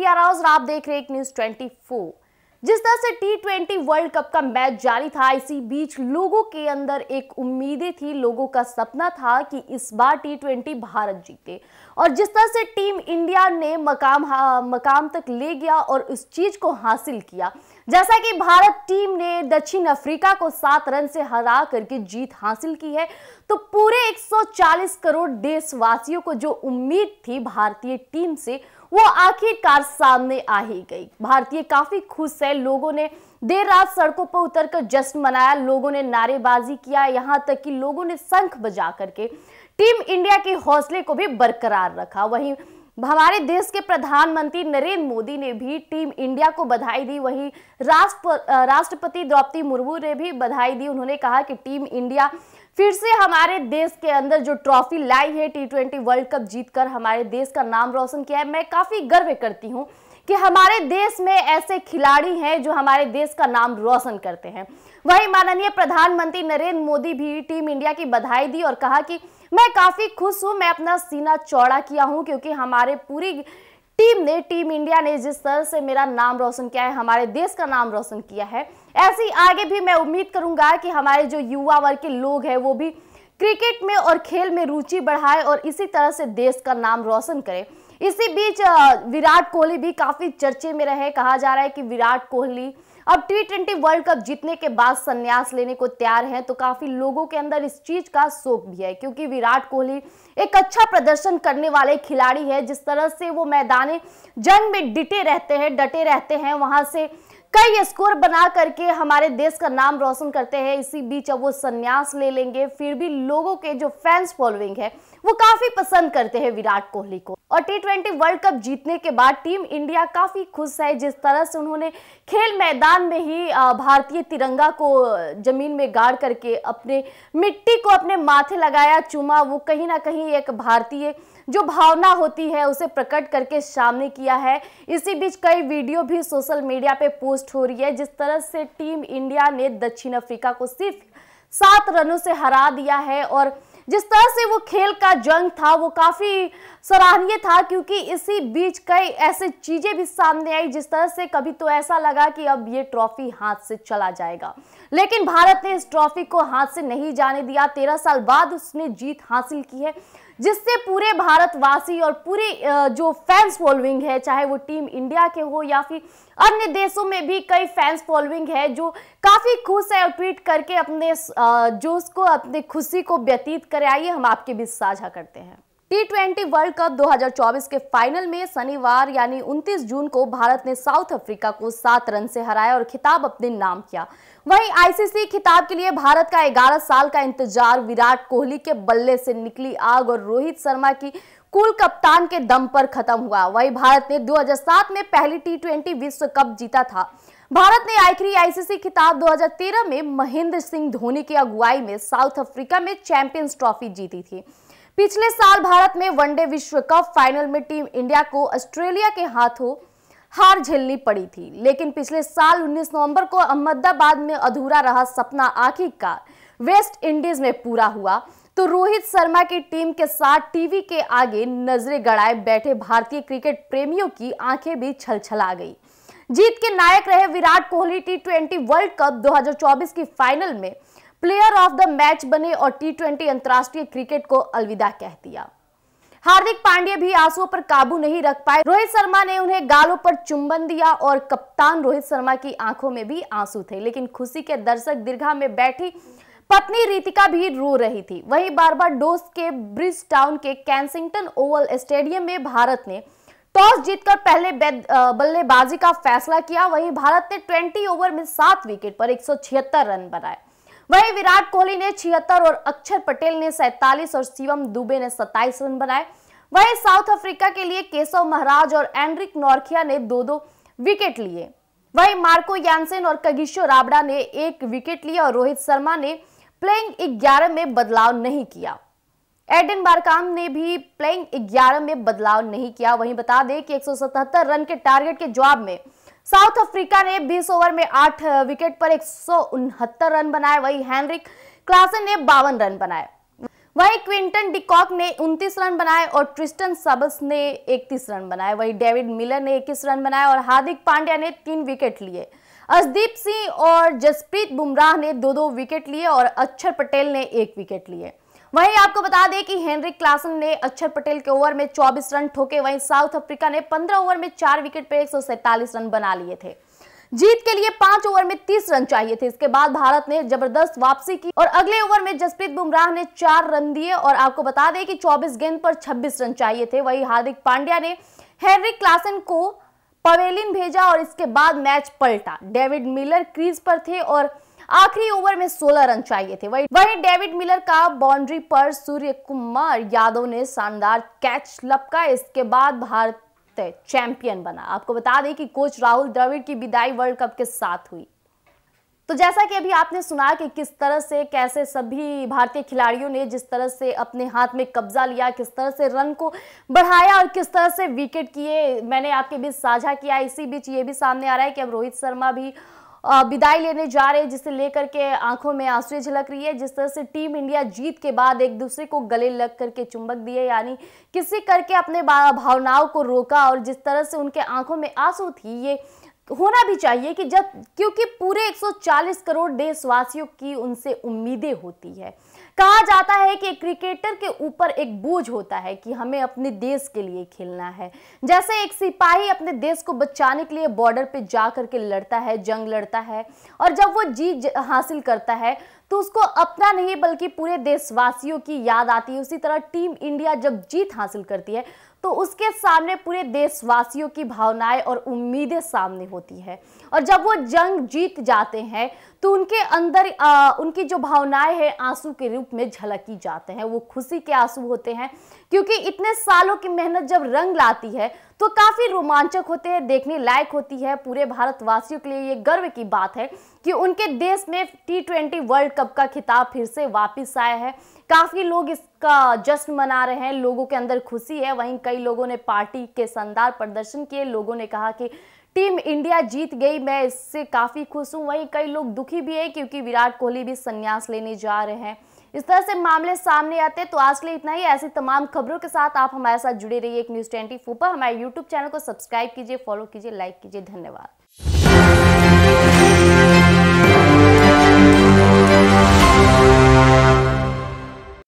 प्रिया राउ और आप देख रहे हैं न्यूज 24 जिस तरह से टी ट्वेंटी वर्ल्ड कप का मैच जारी था इसी बीच लोगों के अंदर एक उम्मीदें थी लोगों का सपना था कि इस बार टी ट्वेंटी भारत जीते और जिस तरह से टीम इंडिया ने मकाम मकाम तक ले गया और उस चीज को हासिल किया जैसा कि भारत टीम ने दक्षिण अफ्रीका को सात रन से हरा करके जीत हासिल की है तो पूरे 140 करोड़ देशवासियों को जो उम्मीद थी भारतीय टीम से वो आखिरकार सामने आ ही गई भारतीय काफी खुश है लोगों ने देर रात सड़कों पर उतरकर जश्न मनाया लोगों ने नारेबाजी किया यहाँ तक कि लोगों ने शंख बजा करके टीम इंडिया के हौसले को भी बरकरार रखा वहीं हमारे देश के प्रधानमंत्री नरेंद्र मोदी ने भी टीम इंडिया को बधाई दी वहीं राष्ट्र राष्ट्रपति द्रौपदी मुर्मू ने भी बधाई दी उन्होंने कहा कि टीम इंडिया फिर से हमारे देश के अंदर जो ट्रॉफी लाई है टी ट्वेंटी वर्ल्ड कप जीतकर हमारे देश का नाम रोशन किया है मैं काफ़ी गर्व करती हूँ कि हमारे देश में ऐसे खिलाड़ी हैं जो हमारे देश का नाम रोशन करते हैं वही माननीय प्रधानमंत्री नरेंद्र मोदी भी टीम इंडिया की बधाई दी और कहा कि मैं काफ़ी खुश हूँ मैं अपना सीना चौड़ा किया हूँ क्योंकि हमारे पूरी टीम ने टीम इंडिया ने जिस तरह से मेरा नाम रोशन किया है हमारे देश का नाम रोशन किया है ऐसे ही आगे भी मैं उम्मीद करूंगा कि हमारे जो युवा वर्ग के लोग हैं वो भी क्रिकेट में और खेल में रुचि बढ़ाए और इसी तरह से देश का नाम रोशन करें इसी बीच विराट कोहली भी काफ़ी चर्चे में रहे कहा जा रहा है कि विराट कोहली अब टी ट्वेंटी वर्ल्ड कप जीतने के बाद संन्यास लेने को तैयार हैं तो काफी लोगों के अंदर इस चीज का शोक भी है क्योंकि विराट कोहली एक अच्छा प्रदर्शन करने वाले खिलाड़ी है जिस तरह से वो मैदान जंग में डिटे रहते हैं डटे रहते हैं वहां से कई स्कोर बना करके हमारे देश का नाम रोशन करते हैं इसी बीच अब वो संन्यास ले लेंगे फिर भी लोगों के जो फैंस फॉलोइंग है वो काफी पसंद करते हैं विराट कोहली को और टी ट्वेंटी वर्ल्ड कप जीतने के बाद टीम इंडिया काफी खुश है जिस तरह से उन्होंने खेल मैदान में ही भारतीय तिरंगा को जमीन में गाड़ करके अपने मिट्टी को अपने माथे लगाया चुमा वो कहीं ना कहीं एक भारतीय जो भावना होती है उसे प्रकट करके सामने किया है इसी बीच कई वीडियो भी सोशल मीडिया पे पोस्ट हो रही है जिस तरह से टीम इंडिया ने दक्षिण अफ्रीका को सिर्फ सात रनों से हरा दिया है और जिस तरह से वो खेल का जंग था वो काफ़ी सराहनीय था क्योंकि इसी बीच कई ऐसे चीज़ें भी सामने आई जिस तरह से कभी तो ऐसा लगा कि अब ये ट्रॉफी हाथ से चला जाएगा लेकिन भारत ने इस ट्रॉफी को हाथ से नहीं जाने दिया तेरह साल बाद उसने जीत हासिल की है जिससे पूरे भारतवासी और पूरी जो फैंस फॉलोइंग है चाहे वो टीम इंडिया के हो या फिर अन्य देशों में भी कई फैंस फॉलोइंग है जो काफ़ी खुश है और ट्वीट करके अपने जोश को अपनी खुशी को व्यतीत कराइए हम आपके बीच साझा करते हैं टी ट्वेंटी वर्ल्ड कप 2024 के फाइनल में शनिवार यानी 29 जून को भारत ने साउथ अफ्रीका को सात रन से हराया और खिताब अपने नाम किया वहीं आईसीसी खिताब के लिए भारत का 11 साल का इंतजार विराट कोहली के बल्ले से निकली आग और रोहित शर्मा की कुल कप्तान के दम पर खत्म हुआ वहीं भारत ने 2007 में पहली टी ट्वेंटी विश्व कप जीता था भारत ने आखिरी आईसीसी खिताब 2013 में महेंद्र सिंह धोनी की अगुवाई में साउथ अफ्रीका में चैंपियंस ट्रॉफी जीती थी पिछले साल भारत में वनडे विश्व कप फाइनल में टीम इंडिया को ऑस्ट्रेलिया के हाथों हार झेलनी पड़ी थी लेकिन पिछले साल 19 नवंबर को अहमदाबाद में अधूरा रहा सपना आखिरकार वेस्ट इंडीज में पूरा हुआ तो रोहित शर्मा की टीम के साथ टीवी के आगे नजरें गड़ाए बैठे भारतीय क्रिकेट प्रेमियों की आंखें भी छलछला गई जीत के नायक रहे Virat Kohli T twenty World Cup 2024 की फाइनल में प्लेयर ऑफ द मैच बने और टी ट्वेंटी अंतर्राष्ट्रीय क्रिकेट को अलविदा कह दिया हार्दिक पांडे भी आंसुओं पर काबू नहीं रख पाए रोहित शर्मा ने उन्हें गालों पर चुंबन दिया और कप्तान रोहित शर्मा की आंखों में भी आंसू थे लेकिन खुशी के दर्शक दीर्घा में बैठी पत्नी रीतिका भी रो रही थी वहीं डोस के ब्रिज टाउन के कैंसिंगटन ओवल स्टेडियम में भारत ने टॉस जीतकर पहले बल्लेबाजी का फैसला किया वहीं भारत ने 20 ओवर में सात विकेट पर 176 रन बनाए वहीं विराट कोहली ने छिहत्तर और अक्षर पटेल ने सैतालीस और शिवम दुबे ने सत्ताईस रन बनाए वहीं साउथ अफ्रीका के लिए केशव महाराज और एंड्रिक नॉर्खिया ने दो दो विकेट लिए वहीं मार्को यानसेन और कगिशो राबड़ा ने एक विकेट लिया और रोहित शर्मा ने प्लेइंग ग्यारह में बदलाव नहीं किया एडिन बारकाम ने भी प्लेइंग ग्यारह में बदलाव नहीं किया वहीं बता दें कि 177 रन के टारगेट के जवाब में साउथ अफ्रीका ने 20 ओवर में 8 विकेट पर एक रन बनाए वही हैनरिक क्लासन ने बावन रन बनाए वही क्विंटन डिकॉक ने 29 रन बनाए और ट्रिस्टन सबस ने 31 रन बनाए वही डेविड मिलर ने 21 रन बनाए और हार्दिक पांड्या ने तीन विकेट लिए अजदीप सिंह और जसप्रीत बुमराह ने दो दो विकेट लिए और अक्षर पटेल ने एक विकेट लिए वहीं आपको बता दें कि हेनरिक क्लासन ने अक्षर पटेल के ओवर में 24 रन ठोके वहीं साउथ अफ्रीका ने 15 ओवर में चार विकेट पर एक रन बना लिए थे जीत के लिए पांच ओवर में तीस रन चाहिए थे इसके बाद भारत ने जबरदस्त वापसी की और अगले ओवर में जसप्रीत बुमराह ने चार रन दिए और आपको बता दें कि 24 गेंद पर 26 रन चाहिए थे वहीं हार्दिक पांड्या ने हेनरिक क्लासन को पवेलिन भेजा और इसके बाद मैच पलटा डेविड मिलर क्रीज पर थे और आखिरी ओवर में 16 रन चाहिए थे वही वही डेविड मिलर का बाउंड्री पर सूर्य कुमार यादव ने शानदार कैच लपका इसके बाद भारत चैंपियन बना आपको बता दें कि कोच राहुल द्रविड़ की विदाई वर्ल्ड कप के साथ हुई तो जैसा कि अभी आपने सुना कि किस तरह से कैसे सभी भारतीय खिलाड़ियों ने जिस तरह से अपने हाथ में कब्जा लिया किस तरह से रन को बढ़ाया और किस तरह से विकेट किए मैंने आपके बीच साझा किया इसी बीच ये भी सामने आ रहा है कि अब रोहित शर्मा भी विदाई लेने जा रहे हैं जिसे लेकर के आंखों में आंसू झलक रही है जिस तरह से टीम इंडिया जीत के बाद एक दूसरे को गले लग करके चुंबक दिए यानी किसी करके अपने भावनाओं को रोका और जिस तरह से उनके आंखों में आंसू थी ये होना भी चाहिए कि जब क्योंकि पूरे 140 करोड़ देशवासियों की उनसे उम्मीदें होती है कहा जाता है कि क्रिकेटर के ऊपर एक बोझ होता है कि हमें अपने देश के लिए खेलना है जैसे एक सिपाही अपने देश को बचाने के लिए बॉर्डर पे जा करके लड़ता है जंग लड़ता है और जब वो जीत हासिल करता है तो उसको अपना नहीं बल्कि पूरे देशवासियों की याद आती है उसी तरह टीम इंडिया जब जीत हासिल करती है तो उसके सामने पूरे देशवासियों की भावनाएं और उम्मीदें सामने होती है और जब वो जंग जीत जाते हैं तो उनके अंदर आ, उनकी जो भावनाएं हैं आंसू के रूप में झलकी जाते हैं वो खुशी के आंसू होते हैं क्योंकि इतने सालों की मेहनत जब रंग लाती है तो काफ़ी रोमांचक होते हैं देखने लायक होती है पूरे भारतवासियों के लिए ये गर्व की बात है कि उनके देश में टी ट्वेंटी वर्ल्ड कप का खिताब फिर से वापस आया है काफ़ी लोग इसका जश्न मना रहे हैं लोगों के अंदर खुशी है वहीं कई लोगों ने पार्टी के शानदार प्रदर्शन किए लोगों ने कहा कि टीम इंडिया जीत गई मैं इससे काफ़ी खुश हूँ वहीं कई लोग दुखी भी है क्योंकि विराट कोहली भी संन्यास लेने जा रहे हैं इस तरह से मामले सामने आते तो आज के लिए इतना ही ऐसी तमाम खबरों के साथ आप हमारे साथ जुड़े रहिए एक न्यूज़ ट्वेंटी पर हमारे यूट्यूब चैनल को सब्सक्राइब कीजिए फॉलो कीजिए लाइक कीजिए धन्यवाद